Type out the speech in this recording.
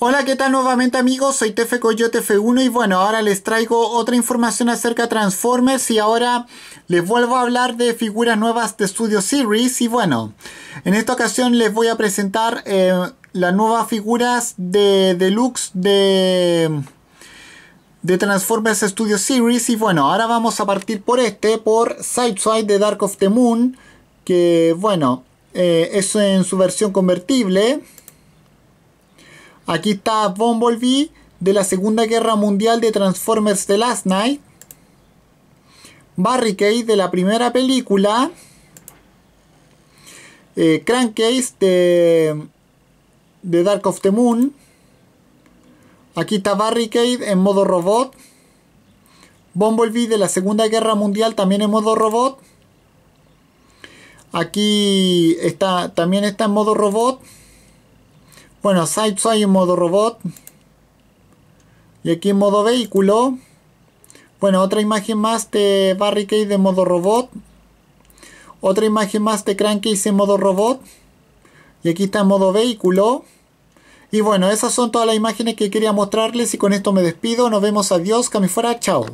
Hola, ¿qué tal nuevamente amigos? Soy Tefe Coyote F1 y bueno, ahora les traigo otra información acerca de Transformers y ahora les vuelvo a hablar de figuras nuevas de Studio Series y bueno, en esta ocasión les voy a presentar eh, las nuevas figuras de deluxe de, de Transformers Studio Series y bueno, ahora vamos a partir por este, por Sideswipe de Dark of the Moon, que bueno, eh, es en su versión convertible. Aquí está Bumblebee de la Segunda Guerra Mundial de Transformers The Last Night. Barricade de la primera película. Eh, Crankcase de, Dark of the Moon. Aquí está Barricade en modo robot. Bumblebee de la Segunda Guerra Mundial también en modo robot. Aquí está, también está en modo robot. Bueno, sites en modo robot. Y aquí en modo vehículo. Bueno, otra imagen más de Barricade en modo robot. Otra imagen más de Crankcase en modo robot. Y aquí está en modo vehículo. Y bueno, esas son todas las imágenes que quería mostrarles y con esto me despido. Nos vemos, adiós, que fuera, chao.